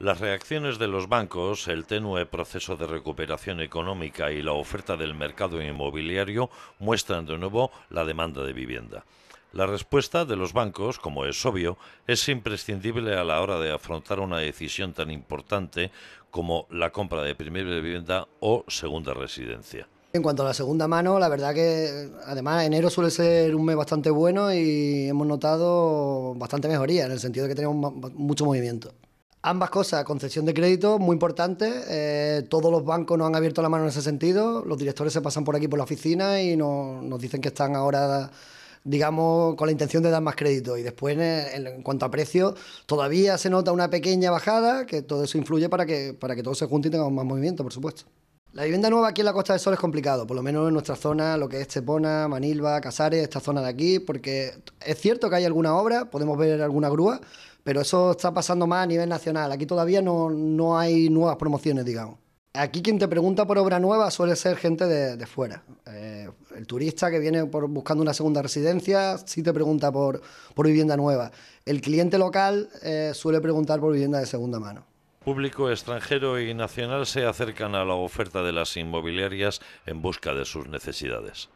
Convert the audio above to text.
Las reacciones de los bancos, el tenue proceso de recuperación económica y la oferta del mercado inmobiliario muestran de nuevo la demanda de vivienda. La respuesta de los bancos, como es obvio, es imprescindible a la hora de afrontar una decisión tan importante como la compra de primera vivienda o segunda residencia. En cuanto a la segunda mano, la verdad que además enero suele ser un mes bastante bueno y hemos notado bastante mejoría en el sentido de que tenemos mucho movimiento. Ambas cosas, concesión de crédito, muy importante. Eh, todos los bancos nos han abierto la mano en ese sentido. Los directores se pasan por aquí, por la oficina, y nos, dicen que están ahora, digamos, con la intención de dar más crédito. Y después, en, cuanto a precios, todavía se nota una pequeña bajada, que todo eso influye para que, para que todo se junte y tengamos más movimiento, por supuesto. La vivienda nueva aquí en la Costa del Sol es complicado, por lo menos en nuestra zona, lo que es Estepona, Manilva, Casares, esta zona de aquí, porque es cierto que hay alguna obra, podemos ver alguna grúa, pero eso está pasando más a nivel nacional. Aquí todavía no, no hay nuevas promociones, digamos. Aquí quien te pregunta por obra nueva suele ser gente de, fuera. Eh, el turista que viene por, buscando una segunda residencia sí te pregunta por, por vivienda nueva. El cliente local eh, suele preguntar por vivienda de segunda mano. Público extranjero y nacional se acercan a la oferta de las inmobiliarias en busca de sus necesidades.